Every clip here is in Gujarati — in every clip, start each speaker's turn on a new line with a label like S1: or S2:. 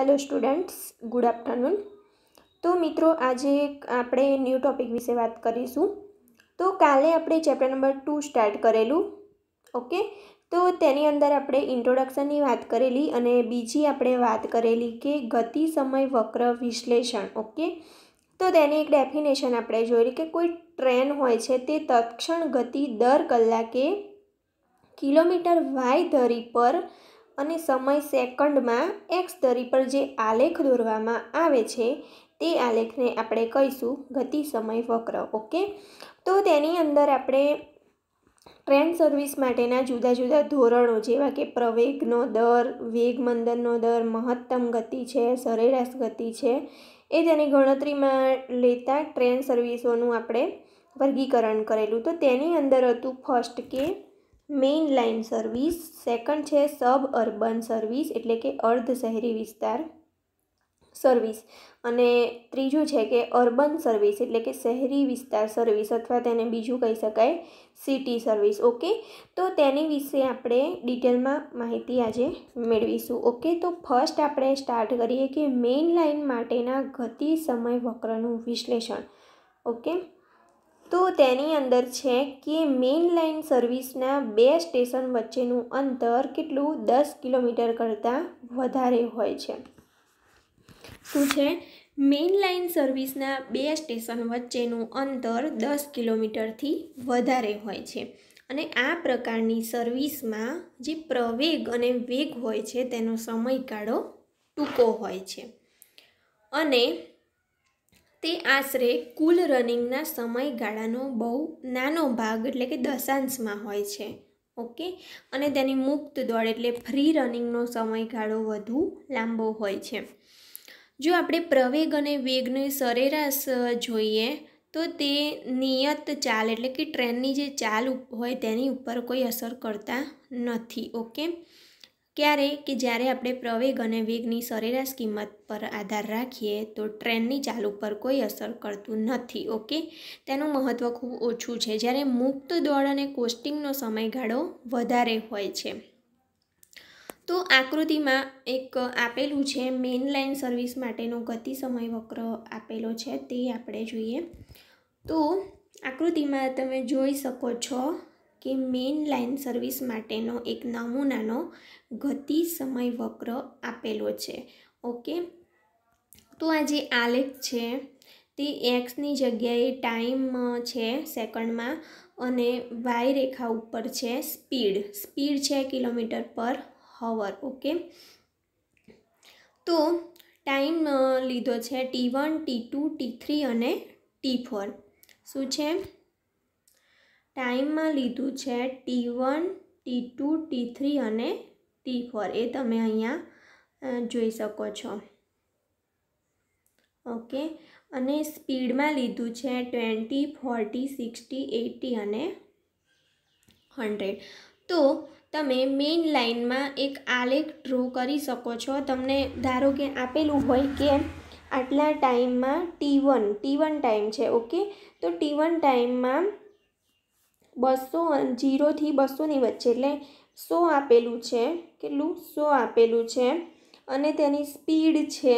S1: હેલો સ્ટુડન્ટ્સ ગુડ આફ્ટરનૂન તો મિત્રો આજે આપણે ન્યૂ ટોપિક વિશે વાત કરીશું તો કાલે આપણે ચેપ્ટર નંબર ટુ સ્ટાર્ટ કરેલું ઓકે તો તેની અંદર આપણે ઇન્ટ્રોડક્શનની વાત કરેલી અને બીજી આપણે વાત કરેલી કે ગતિ સમય વક્ર વિશ્લેષણ ઓકે તો તેની એક ડેફિનેશન આપણે જોયેલી કે કોઈ ટ્રેન હોય છે તે તત્ક્ષણ ગતિ દર કલાકે કિલોમીટર વાય ધરી પર અને સમય સેકન્ડમાં એક્સ ધરી પર જે આલેખ દોરવામાં આવે છે તે આલેખને આપણે કહીશું ગતિ સમય વક્ર ઓકે તો તેની અંદર આપણે ટ્રેન સર્વિસ માટેના જુદા જુદા ધોરણો જેવા કે પ્રવેગનો દર વેગ દર મહત્તમ ગતિ છે સરેરાશ ગતિ છે એ તેની ગણતરીમાં લેતા ટ્રેન સર્વિસોનું આપણે વર્ગીકરણ કરેલું તો તેની અંદર હતું ફર્સ્ટ કે મેઇન લાઇન સર્વિસ સેકન્ડ છે સબ અર્બન સર્વિસ એટલે કે અર્ધ શહેરી વિસ્તાર સર્વિસ અને ત્રીજું છે કે અર્બન સર્વિસ એટલે કે શહેરી વિસ્તાર સર્વિસ અથવા તેને બીજું કહી શકાય સિટી સર્વિસ ઓકે તો તેની વિશે આપણે ડિટેલમાં માહિતી આજે મેળવીશું ઓકે તો ફર્સ્ટ આપણે સ્ટાર્ટ કરીએ કે મેઇન લાઇન માટેના ગતિ સમય વક્રનું વિશ્લેષણ ઓકે તો તેની અંદર છે કે મેઇન લાઇન સર્વિસના બે સ્ટેશન વચ્ચેનું અંતર કેટલું દસ કિલોમીટર કરતાં વધારે હોય છે શું છે મેઇન લાઇન સર્વિસના બે સ્ટેશન વચ્ચેનું અંતર દસ કિલોમીટરથી વધારે હોય છે અને આ પ્રકારની સર્વિસમાં જે પ્રવેગ અને વેગ હોય છે તેનો સમયગાળો ટૂંકો હોય છે અને તે આશરે કુલ રનિંગના સમયગાળાનો બહુ નાનો ભાગ એટલે કે દશાંશમાં હોય છે ઓકે અને તેની મુક્ત દોડ એટલે ફ્રી રનિંગનો સમયગાળો વધુ લાંબો હોય છે જો આપણે પ્રવેગ અને વેગની સરેરાશ જોઈએ તો તે નિયત ચાલ એટલે કે ટ્રેનની જે ચાલ હોય તેની ઉપર કોઈ અસર કરતા નથી ઓકે ક્યારે કે જ્યારે આપણે પ્રવેગ અને વેગની સરેરાશ કિંમત પર આધાર રાખીએ તો ટ્રેનની ચાલ ઉપર કોઈ અસર કરતું નથી ઓકે તેનું મહત્ત્વ ખૂબ ઓછું છે જ્યારે મુક્ત દોડ અને કોસ્ટિંગનો સમયગાળો વધારે હોય છે તો આકૃતિમાં એક આપેલું છે મેઇન લાઇન સર્વિસ માટેનો ગતિ સમય વક્ર આપેલો છે તે આપણે જોઈએ તો આકૃતિમાં તમે જોઈ શકો છો કે મેઇન લાઇન સર્વિસ માટેનો એક નમૂનાનો ગતિ સમય વક્ર આપેલો છે ઓકે તો આ જે આલેખ છે તે એક્સની જગ્યાએ ટાઈમ છે સેકન્ડમાં અને વાય રેખા ઉપર છે સ્પીડ સ્પીડ છે કિલોમીટર પર હવર ઓકે તો ટાઈમ લીધો છે T one T two T three અને ટી ફોર શું છે ટાઈમમાં લીધું છે T one T two T three અને ટી ફોર એ તમે અહીંયા જોઈ શકો છો ઓકે અને સ્પીડમાં લીધું છે ટ્વેન્ટી ફોર્ટી સિક્સટી એટી અને હન્ડ્રેડ તો તમે મેઇન લાઇનમાં એક આલેખ ડ્રો કરી શકો છો તમને ધારો કે આપેલું હોય કે આટલા ટાઈમમાં T one T one time છે ઓકે તો ટી વન ટાઈમમાં બસો જીરોથી બસોની વચ્ચે એટલે સો આપેલું છે કેટલું સો આપેલું છે અને તેની સ્પીડ છે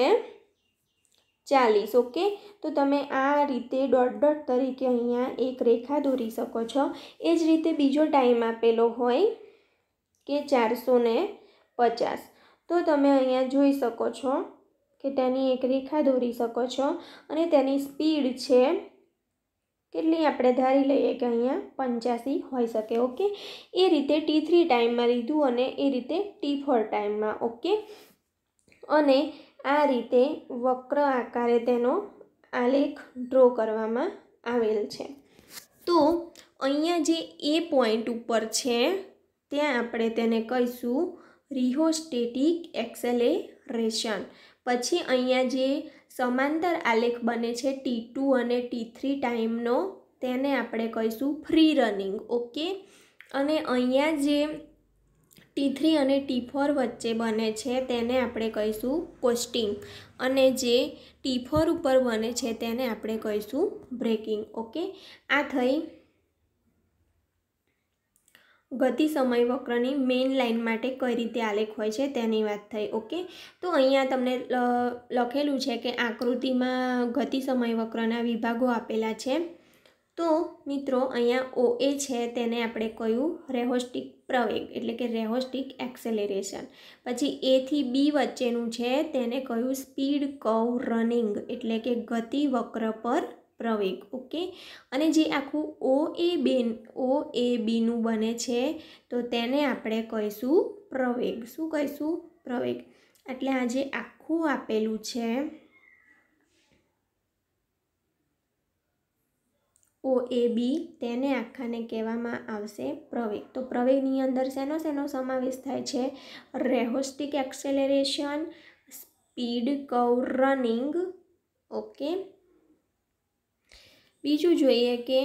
S1: ચાલીસ ઓકે તો તમે આ રીતે ડોટ ડોટ તરીકે અહીંયા એક રેખા દોરી શકો છો એ જ રીતે બીજો ટાઈમ આપેલો હોય કે ચારસો પચાસ તો તમે અહીંયા જોઈ શકો છો કે તેની એક રેખા દોરી શકો છો અને તેની સ્પીડ છે કેટલી આપણે ધારી લઈએ કે અહીંયા પંચ્યાસી હોઈ શકે ઓકે એ રીતે ટી થ્રી ટાઈમમાં લીધું અને એ રીતે ટી ફોર ટાઈમમાં ઓકે અને આ રીતે વક્ર આકારે તેનો આલેખ ડ્રો કરવામાં આવેલ છે તો અહીંયા જે એ પોઈન્ટ ઉપર છે ત્યાં આપણે તેને કહીશું રિહોસ્ટેટિક એક્સેલેરેશન પછી અહીંયા જે સમાંતર આલેખ બને છે ટી ટુ અને ટી થ્રી ટાઈમનો તેને આપણે કહીશું ફ્રી રનિંગ ઓકે અને અહીંયા જે ટી થ્રી અને ટી ફોર વચ્ચે બને છે તેને આપણે કહીશું કોસ્ટિંગ અને જે ટી ફોર ઉપર બને છે તેને આપણે કહીશું બ્રેકિંગ ઓકે આ થઈ ગતિ સમય વક્રની મેઇન લાઇન માટે કઈ રીતે આલેખ હોય છે તેની વાત થઈ ઓકે તો અહીંયા તમને લખેલું છે કે આકૃતિમાં ગતિ સમય વક્રના વિભાગો આપેલા છે તો મિત્રો અહીંયા ઓ એ છે તેને આપણે કહ્યું રેહોસ્ટિક પ્રવેગ એટલે કે રેહોસ્ટિક એક્સેલેરેશન પછી એથી બી વચ્ચેનું છે તેને કહ્યું સ્પીડ કવ રનિંગ એટલે કે ગતિ વક્ર પર પ્રવેગ ઓકે અને જે આખું ઓ એ બેન ઓ એ બીનું બને છે તો તેને આપણે કહીશું પ્રવેગ શું કહીશું પ્રવેગ એટલે આ જે આખું આપેલું છે ઓ એ બી તેને આખાને કહેવામાં આવશે પ્રવેગ તો પ્રવેગની અંદર શેનો શેનો સમાવેશ થાય છે રેહોસ્ટિક એક્સેલરેશન સ્પીડ કવ રનિંગ ઓકે બીજું જોઈએ કે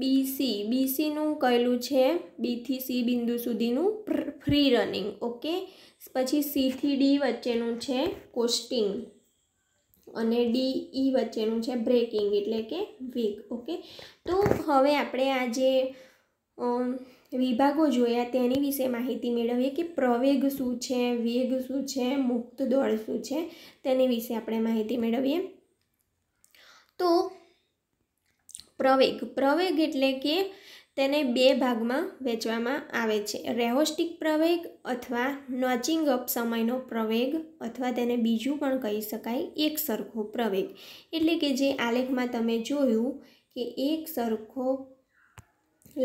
S1: બી સી બીસીનું કહેલું છે બીથી સી બિંદુ સુધીનું ફ્રી રનિંગ ઓકે પછી સીથી ડી વચ્ચેનું છે કોસ્ટિંગ અને ડી ઈ e વચ્ચેનું છે બ્રેકિંગ એટલે કે વીક ઓકે તો હવે આપણે આ જે વિભાગો જોયા તેની વિશે માહિતી મેળવીએ કે પ્રવેગ શું છે વેગ શું છે મુક્ત દોડ શું છે તેની વિશે આપણે માહિતી મેળવીએ તો પ્રવેગ પ્રવેગ એટલે કે તેને બે ભાગમાં વહેંચવામાં આવે છે રેહોસ્ટિક પ્રવેગ અથવા નોચિંગ અપ સમયનો પ્રવેગ અથવા તેને બીજું પણ કહી શકાય એક સરખો પ્રવેગ એટલે કે જે આલેખમાં તમે જોયું કે એક સરખો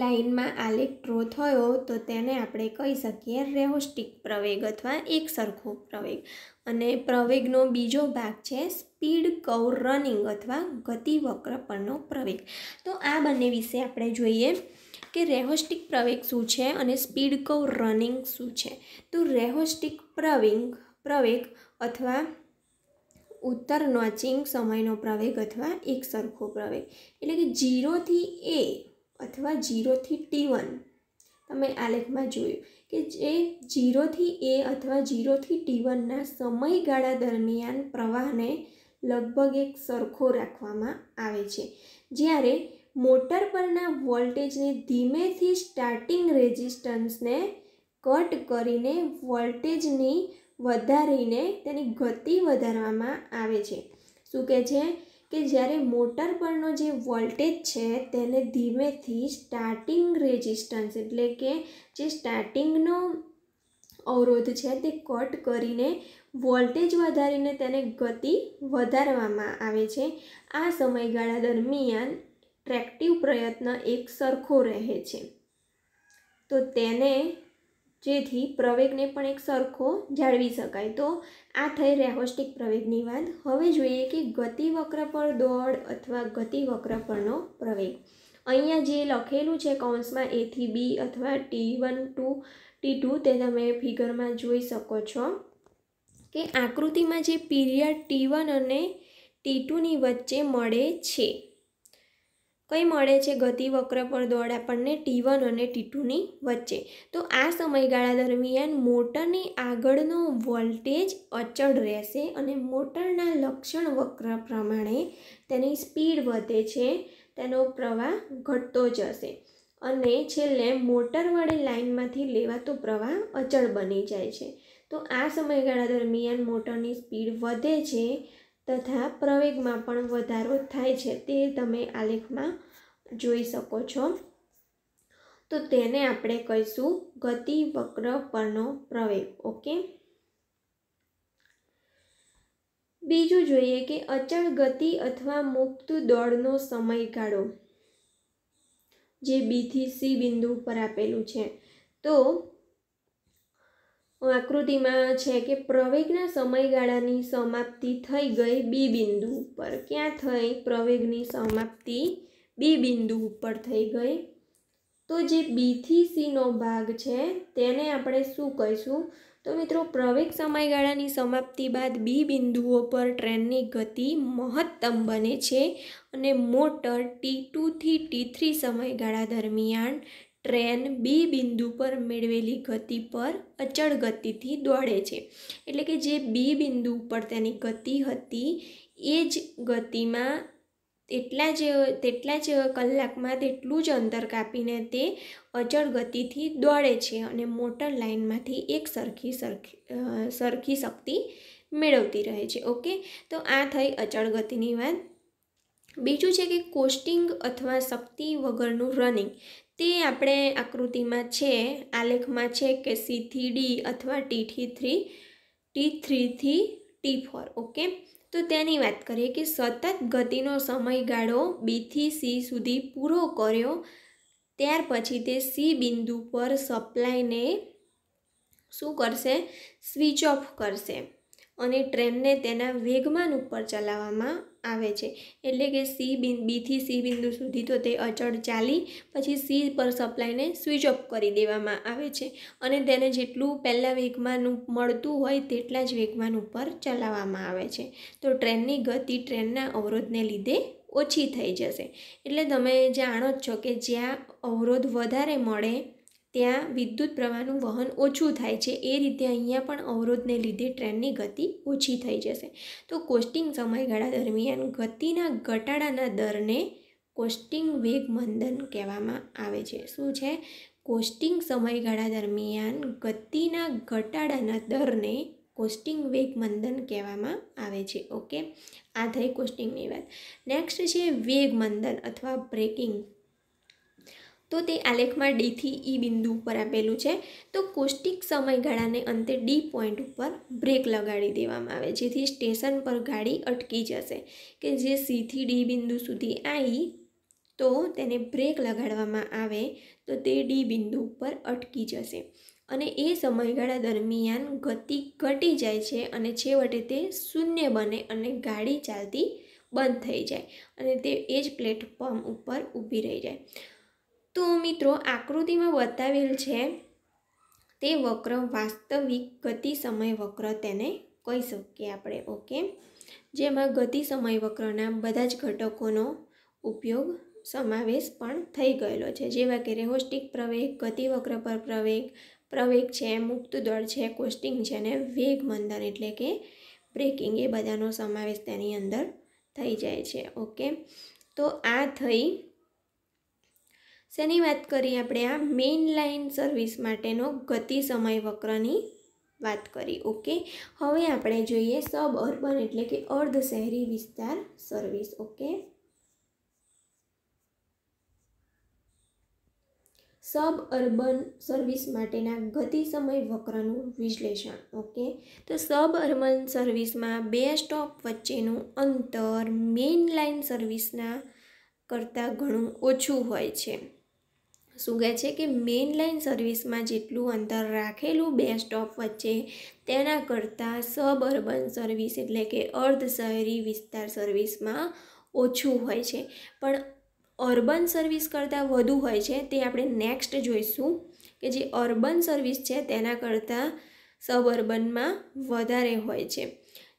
S1: લાઇનમાં આલેખ ડ્રો થયો તો તેને આપણે કહી શકીએ રેહોસ્ટિક પ્રવેગ અથવા એક સરખો પ્રવેગ અને પ્રવેગનો બીજો ભાગ છે સ્પીડ કવ રનિંગ અથવા ગતિવક્ર પરનો પ્રવેગ તો આ બંને વિશે આપણે જોઈએ કે રેહોસ્ટિક પ્રવેગ શું છે અને સ્પીડ કવ રનિંગ શું છે તો રેહોસ્ટિક પ્રવેગ પ્રવેગ અથવા ઉત્તર નોચિંગ સમયનો પ્રવેગ અથવા એક સરખો પ્રવેગ એટલે કે જીરોથી એ અથવા જીરોથી ટી વન અમે આલેખમાં જોયું કે જે જીરોથી એ અથવા જીરોથી ટી વનના સમયગાળા દરમિયાન પ્રવાહને લગભગ એક સરખો રાખવામાં આવે છે જ્યારે મોટર પરના વોલ્ટેજને ધીમેથી સ્ટાર્ટિંગ રેઝિસ્ટન્સને કટ કરીને વોલ્ટેજની વધારીને તેની ગતિ વધારવામાં આવે છે શું કહે છે કે જ્યારે મોટર પરનો જે વોલ્ટેજ છે તેને ધીમેથી સ્ટાર્ટિંગ રેઝિસ્ટન્સ એટલે કે જે સ્ટાર્ટિંગનો અવરોધ છે તે કટ કરીને વોલ્ટેજ વધારીને તેને ગતિ વધારવામાં આવે છે આ સમયગાળા દરમિયાન ટ્રેક્ટિવ પ્રયત્ન એક સરખો રહે છે તો તેને જેથી પ્રવેગને પણ એક સરખો જાળવી શકાય તો આ થઈ રેહોસ્ટિક પ્રવેગની વાત હવે જોઈએ કે ગતિવક્ર પર દોડ અથવા ગતિવક્ર પરનો પ્રવેગ અહીંયા જે લખેલું છે કૌંસમાં એથી બી અથવા T one to T two તે તમે ફિગરમાં જોઈ શકો છો કે આકૃતિમાં જે પીરિયડ ટી વન અને ટી ટુની વચ્ચે મળે છે કંઈ મળે છે ગતિ વક્ર પર દોડ આપણને ટી વન અને ટી ટુની વચ્ચે તો આ સમયગાળા દરમિયાન મોટરની આગળનો વોલ્ટેજ અચળ રહેશે અને મોટરના લક્ષણ વક્ર પ્રમાણે તેની સ્પીડ વધે છે તેનો પ્રવાહ ઘટતો જશે અને છેલ્લે મોટર વડે લાઇનમાંથી લેવાતો પ્રવાહ અચળ બની જાય છે તો આ સમયગાળા દરમિયાન મોટરની સ્પીડ વધે છે તથા પ્રવેગમાં પણ વધારો થાય છે તે તમે આલેખમાં જોઈ શકો છો તો તેને આપણે કહીશું ગતિ વક્ર પરનો પ્રવેગ ઓકે બીજું જોઈએ કે અચળ ગતિ અથવા મુક્ત દોડનો સમયગાળો જે બીથી સી બિંદુ પર આપેલું છે તો આકૃતિમાં છે કે પ્રવેગના સમયગાળાની સમાપ્તિ થઈ ગઈ બી બિંદુ ઉપર ક્યાં થઈ પ્રવેગની સમાપ્તિ બી બિંદુ ઉપર થઈ ગઈ તો જે બીથી સીનો ભાગ છે તેને આપણે શું કહીશું તો મિત્રો પ્રવેગ સમયગાળાની સમાપ્તિ બાદ બી બિંદુઓ પર ટ્રેનની ગતિ મહત્તમ બને છે અને મોટર ટી ટુથી ટી થ્રી સમયગાળા દરમિયાન ટ્રેન બી બિંદુ પર મેળવેલી ગતિ પર અચળ ગતિથી દોડે છે એટલે કે જે બી બિંદુ ઉપર તેની ગતિ હતી એ જ ગતિમાં તેટલા જ તેટલા જ કલાકમાં તેટલું જ અંતર કાપીને તે અચળ ગતિથી દોડે છે અને મોટર લાઇનમાંથી એક સરખી સરખી સરખી શક્તિ મેળવતી રહે છે ઓકે તો આ થઈ અચળ ગતિની વાત બીજું છે કે કોસ્ટિંગ અથવા શક્તિ વગરનું રનિંગ તે આપણે આકૃતિમાં છે આલેખમાં છે કે સીથી ડી અથવા થી થ્રી ટી થ્રીથી ટી ફોર ઓકે તો તેની વાત કરીએ કે સતત ગતિનો સમયગાળો બીથી સી સુધી પૂરો કર્યો ત્યાર પછી તે સી બિંદુ પર સપ્લાયને શું કરશે સ્વિચ ઓફ કરશે અને ટ્રેનને તેના વેગમાન ઉપર ચલાવવામાં આવે છે એટલે કે સી બિન બીથી સી બિંદુ સુધી તો તે અચળ ચાલી પછી સી પર સપ્લાયને સ્વિચ ઓફ કરી દેવામાં આવે છે અને તેને જેટલું પહેલાં વેગમાન મળતું હોય તેટલા જ વેગમાન ઉપર ચલાવવામાં આવે છે તો ટ્રેનની ગતિ ટ્રેનના અવરોધને લીધે ઓછી થઈ જશે એટલે તમે જાણો જ છો કે જ્યાં અવરોધ વધારે મળે ત્યાં વિદ્યુત પ્રવાહનું વહન ઓછું થાય છે એ રીતે અહીંયા પણ અવરોધને લીધે ટ્રેનની ગતિ ઓછી થઈ જશે તો કોસ્ટિંગ સમયગાળા દરમિયાન ગતિના ઘટાડાના દરને કોસ્ટિંગ વેગ મંદન કહેવામાં આવે છે શું છે કોસ્ટિંગ સમયગાળા દરમિયાન ગતિના ઘટાડાના દરને કોસ્ટિંગ વેગ મંદન કહેવામાં આવે છે ઓકે આ થઈ કોસ્ટિંગની વાત નેક્સ્ટ છે વેગ મંદન અથવા બ્રેકિંગ તો તે આલેખમાં ડીથી ઈ e બિંદુ ઉપર આપેલું છે તો કોષ્ટિક સમયગાળાને અંતે ડી પોઈન્ટ ઉપર બ્રેક લગાડી દેવામાં આવે જેથી સ્ટેશન પર ગાડી અટકી જશે કે જે સીથી ડી બિંદુ સુધી આવી તો તેને બ્રેક લગાડવામાં આવે તો તે ડી બિંદુ ઉપર અટકી જશે અને એ સમયગાળા દરમિયાન ગતિ ઘટી જાય છે અને છેવટે તે શૂન્ય બને અને ગાડી ચાલતી બંધ થઈ જાય અને તે એ જ પ્લેટફોર્મ ઉપર ઊભી રહી જાય તો મિત્રો આકૃતિમાં બતાવેલ છે તે વક્ર વાસ્તવિક ગતિ સમય વક્ર તેને કહી શકીએ આપણે ઓકે જેમાં ગતિ સમય વક્રના બધા જ ઘટકોનો ઉપયોગ સમાવેશ પણ થઈ ગયેલો છે જેવા કે રેહોસ્ટિક પ્રવેગ ગતિ વક્ર પર પ્રવેગ પ્રવેગ છે મુક્ત દળ છે કોસ્ટિંગ છે અને વેગ મંદન એટલે કે બ્રેકિંગ એ બધાનો સમાવેશ તેની અંદર થઈ જાય છે ઓકે તો આ થઈ શેની વાત કરીએ આપણે આ મેઇન લાઇન સર્વિસ માટેનો ગતિ સમય વક્રની વાત કરી ઓકે હવે આપણે જોઈએ સબ અર્બન એટલે કે અર્ધ શહેરી વિસ્તાર service okay sub urban service માટેના ગતિ સમય વક્રનું વિશ્લેષણ ઓકે તો સબ અર્બન સર્વિસમાં બે સ્ટોપ વચ્ચેનું અંતર મેઇન લાઇન સર્વિસના કરતાં ઘણું ઓછું હોય છે શું કહે છે કે મેઇન લાઇન સર્વિસમાં જેટલું અંતર રાખેલું બે સ્ટોપ વચ્ચે તેના કરતાં સબ અર્બન સર્વિસ એટલે કે અર્ધ શહેરી વિસ્તાર સર્વિસમાં ઓછું હોય છે પણ અર્બન સર્વિસ કરતાં વધુ હોય છે તે આપણે નેક્સ્ટ જોઈશું કે જે અર્બન સર્વિસ છે તેના કરતાં સબ અર્બનમાં વધારે હોય છે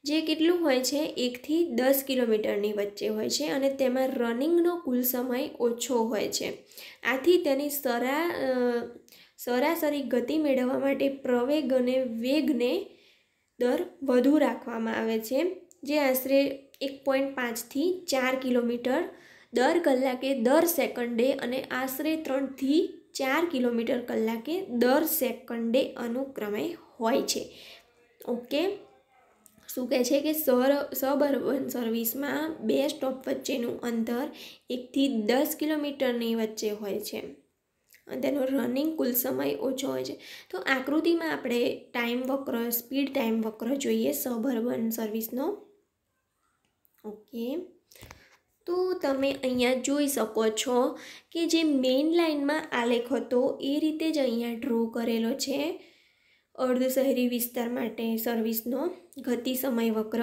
S1: જે કેટલું હોય છે એકથી દસ કિલોમીટરની વચ્ચે હોય છે અને તેમાં રનિંગનો કુલ સમય ઓછો હોય છે આથી તેની સરા સરાસરી ગતિ મેળવવા માટે પ્રવેગ અને વેગને દર વધુ રાખવામાં આવે છે જે આશરે એક પોઈન્ટ પાંચથી ચાર કિલોમીટર દર કલાકે દર સેકન્ડે અને આશરે ત્રણથી ચાર કિલોમીટર કલાકે દર સેકન્ડે અનુક્રમે હોય છે ઓકે શું કહે છે કે સર સબઅર્બન સર્વિસમાં બે સ્ટોપ વચ્ચેનું અંતર એકથી દસ કિલોમીટરની વચ્ચે હોય છે અને તેનો રનિંગ કુલ સમય ઓછો હોય છે તો આકૃતિમાં આપણે ટાઈમ વક્ર સ્પીડ ટાઈમ વક્ર જોઈએ સબર્બન સર્વિસનો ઓકે તો તમે અહીંયા જોઈ શકો છો કે જે મેઇન લાઇનમાં આલેખ હતો એ રીતે જ અહીંયા ડ્રો કરેલો છે અર્ધ શહેરી વિસ્તાર માટે સર્વિસનો ગતિ સમય વક્ર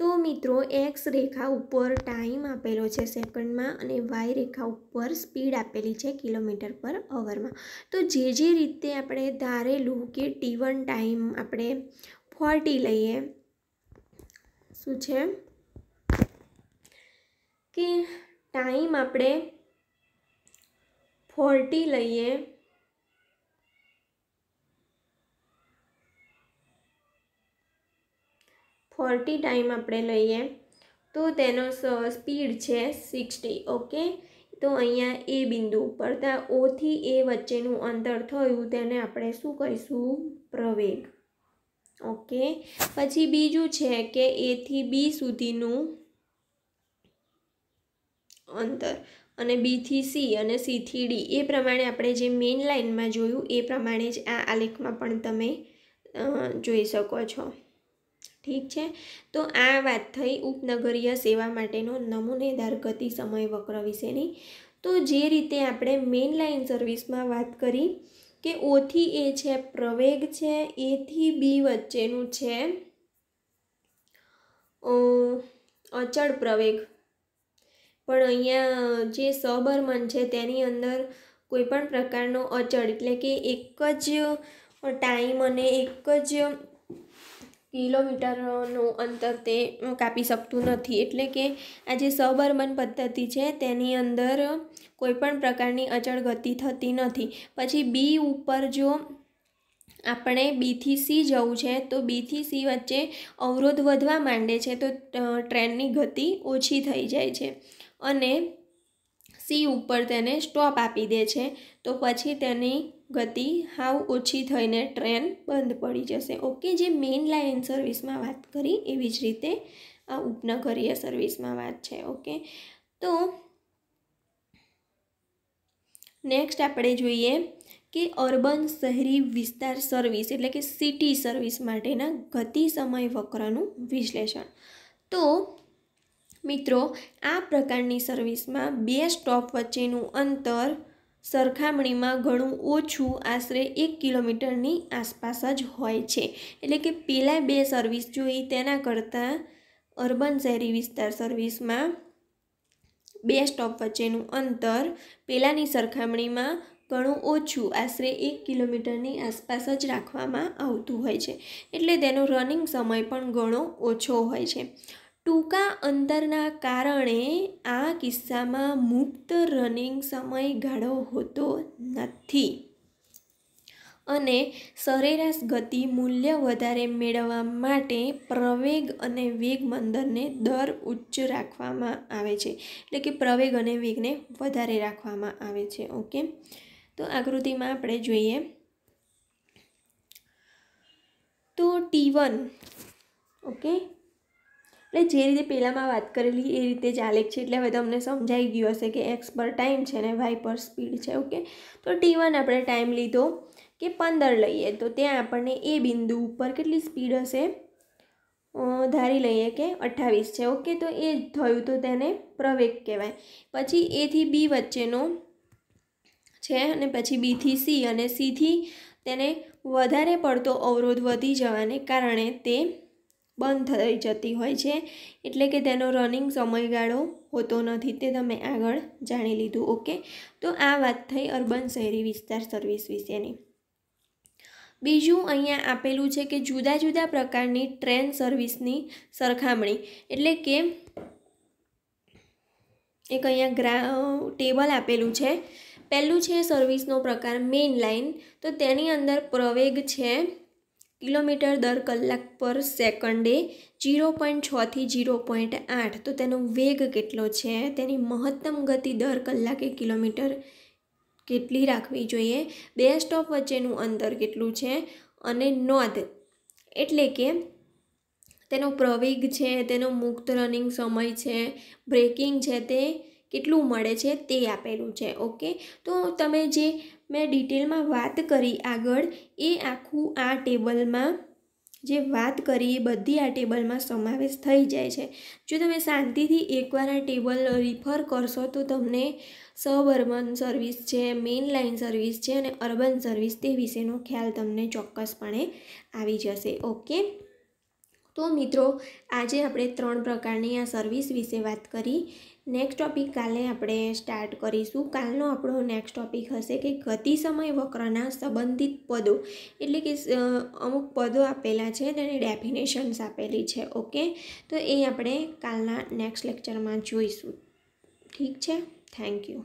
S1: તો મિત્રો એક્સ રેખા ઉપર ટાઈમ આપેલો છે સેકન્ડમાં અને વાય રેખા ઉપર સ્પીડ આપેલી છે કિલોમીટર પર અવરમાં તો જે જે રીતે આપણે ધારેલું કે ટી વન ટાઈમ આપણે ફોર્ટી લઈએ શું છે કે ટાઈમ આપણે ફોર્ટી લઈએ ફોર્ટી ટાઈમ આપણે લઈએ તો તેનો સ્પીડ છે સિક્સટી ઓકે તો અહીંયા એ બિંદુ ઉપર ઓથી એ વચ્ચેનું અંતર થયું તેને આપણે શું કહીશું પ્રવેગ ઓકે પછી બીજું છે કે એથી બી સુધીનું અંતર અને બીથી સી અને સીથી ડી એ પ્રમાણે આપણે જે મેઇન લાઇનમાં જોયું એ પ્રમાણે જ આ આલેખમાં પણ તમે જોઈ શકો છો ઠીક છે તો આ વાત થઈ ઉપનગરીય સેવા માટેનો નમૂનેદાર ગતિ સમય વક્ર વિશેની તો જે રીતે આપણે મેઇન લાઇન સર્વિસમાં વાત કરી કે ઓથી એ છે પ્રવેગ છે એથી બી વચ્ચેનું છે અચળ પ્રવેગ પણ અહીંયા જે સબર્મન છે તેની અંદર કોઈપણ પ્રકારનો અચળ એટલે કે એક જ ટાઈમ અને એક જ કિલોમીટરનું અંતર તે કાપી શકતું નથી એટલે કે આ જે સબઅર્બન પદ્ધતિ છે તેની અંદર કોઈપણ પ્રકારની અચળ ગતિ થતી નથી પછી બી ઉપર જો આપણે બીથી સી જવું છે તો બીથી સી વચ્ચે અવરોધ વધવા માંડે છે તો ટ્રેનની ગતિ ઓછી થઈ જાય છે અને સી ઉપર તેને સ્ટોપ આપી દે છે તો પછી તેની ગતિ હાવ ઓછી થઈને ટ્રેન બંધ પડી જશે ઓકે જે મેઇન લાઇન સર્વિસમાં વાત કરી એવી જ રીતે આ ઉપનગરીય સર્વિસમાં વાત છે ઓકે તો નેક્સ્ટ આપણે જોઈએ કે અર્બન શહેરી વિસ્તાર સર્વિસ એટલે કે સિટી સર્વિસ માટેના ગતિ સમય વક્રનું વિશ્લેષણ તો મિત્રો આ પ્રકારની સર્વિસમાં બે સ્ટોપ વચ્ચેનું અંતર સરખામણીમાં ઘણું ઓછું આશરે એક કિલોમીટરની આસપાસ જ હોય છે એટલે કે પહેલાં બે સર્વિસ જોઈ તેના કરતાં અર્બન શહેરી વિસ્તાર સર્વિસમાં બે સ્ટોપ વચ્ચેનું અંતર પહેલાંની સરખામણીમાં ઘણું ઓછું આશરે એક કિલોમીટરની આસપાસ જ રાખવામાં આવતું હોય છે એટલે તેનો રનિંગ સમય પણ ઘણો ઓછો હોય છે ટૂંકા અંતરના કારણે આ કિસ્સામાં મુક્ત રનિંગ સમય ગાળો હોતો નથી અને સરેરાશ ગતિ મૂલ્ય વધારે મેળવવા માટે પ્રવેગ અને વેગ મંદરને દર ઉચ્ચ રાખવામાં આવે છે એટલે કે પ્રવેગ અને વેગને વધારે રાખવામાં આવે છે ઓકે તો આકૃતિમાં આપણે જોઈએ તો ટી વન ઓકે એટલે જે રીતે પહેલાંમાં વાત કરેલી એ રીતે જ આલેખ છે એટલે હવે તમને સમજાઈ ગયું હશે કે એક્સ પર ટાઈમ છે ને વાય પર સ્પીડ છે ઓકે તો ટી વન આપણે ટાઈમ લીધો કે પંદર લઈએ તો ત્યાં આપણને એ બિંદુ ઉપર કેટલી સ્પીડ હશે ધારી લઈએ કે અઠ્ઠાવીસ છે ઓકે તો એ થયું તો તેને પ્રવેગ કહેવાય પછી એથી બી વચ્ચેનો છે અને પછી બીથી સી અને સીથી તેને વધારે પડતો અવરોધ વધી જવાને કારણે તે બંધ થઈ જતી હોય છે એટલે કે તેનો રનિંગ સમયગાળો હોતો નથી તે તમે આગળ જાણી લીધું ઓકે તો આ વાત થઈ અર્બન શહેરી વિસ્તાર સર્વિસ વિશેની બીજું અહીંયા આપેલું છે કે જુદા જુદા પ્રકારની ટ્રેન સર્વિસની સરખામણી એટલે કે એક અહીંયા ગ્રા ટેબલ આપેલું છે પહેલું છે સર્વિસનો પ્રકાર મેઇન લાઇન તો તેની અંદર પ્રવેગ છે કિલોમીટર દર કલાક પર સેકન્ડે જીરો પોઈન્ટ છથી જીરો પોઈન્ટ આઠ તો તેનો વેગ કેટલો છે તેની મહત્તમ ગતિ દર કલાકે કિલોમીટર કેટલી રાખવી જોઈએ બે સ્ટોપ વચ્ચેનું અંતર કેટલું છે અને નોંધ એટલે કે તેનો પ્રવેગ છે તેનો મુક્ત રનિંગ સમય છે બ્રેકિંગ છે તે કેટલું મળે છે તે આપેલું છે ઓકે તો તમે જે મેં ડિટેલમાં વાત કરી આગળ એ આખું આ ટેબલમાં જે વાત કરી એ બધી આ ટેબલમાં સમાવેશ થઈ જાય છે જો તમે શાંતિથી એકવાર આ ટેબલ રિફર કરશો તો તમને સબઅર્બન સર્વિસ છે મેઇન લાઇન સર્વિસ છે અને અર્બન સર્વિસ તે વિશેનો ખ્યાલ તમને ચોક્કસપણે આવી જશે ઓકે તો મિત્રો આજે આપણે ત્રણ પ્રકારની આ સર્વિસ વિશે વાત કરી નેક્સ્ટ ટોપિક કાલે આપણે સ્ટાર્ટ કરીશું કાલનો આપણો નેક્સ્ટ ટોપિક હશે કે ગતિ સમય વક્રના સંબંધિત પદો એટલે કે અમુક પદો આપેલા છે તેની ડેફિનેશન્સ આપેલી છે ઓકે તો એ આપણે કાલના નેક્સ્ટ લેક્ચરમાં જોઈશું ઠીક છે થેન્ક યુ